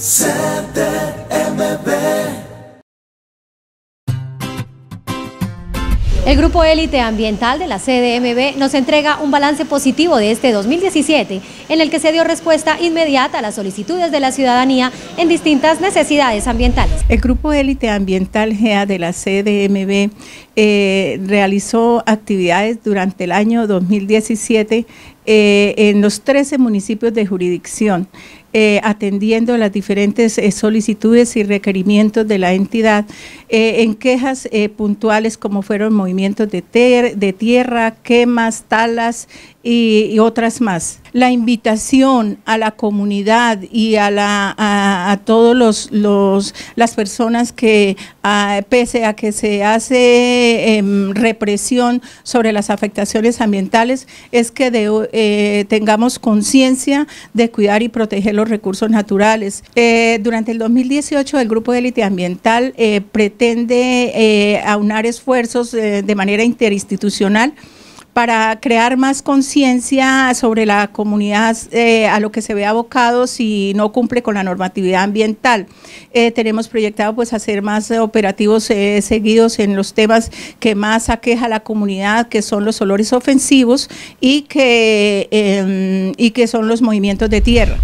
CDMB. El grupo élite ambiental de la CDMB nos entrega un balance positivo de este 2017, en el que se dio respuesta inmediata a las solicitudes de la ciudadanía en distintas necesidades ambientales. El grupo élite ambiental GEA de la CDMB eh, realizó actividades durante el año 2017 eh, en los 13 municipios de jurisdicción, eh, atendiendo las diferentes eh, solicitudes y requerimientos de la entidad en quejas puntuales como fueron movimientos de, ter de tierra, quemas, talas y, otras más. La invitación a la comunidad y a, la, a, todos los, los, las personas que, pese a que se hace em, represión sobre las afectaciones ambientales, es que eh, tengamos conciencia de cuidar y proteger los recursos naturales. Eh, durante el 2018, el Grupo de Élite Ambiental eh, pretende aunar esfuerzos de manera interinstitucional para crear más conciencia sobre la comunidad eh, a lo que se ve abocado si no cumple con la normatividad ambiental. Eh, tenemos proyectado pues hacer más operativos eh, seguidos en los temas que más aqueja a la comunidad, que son los olores ofensivos y que, em, y que son los movimientos de tierra.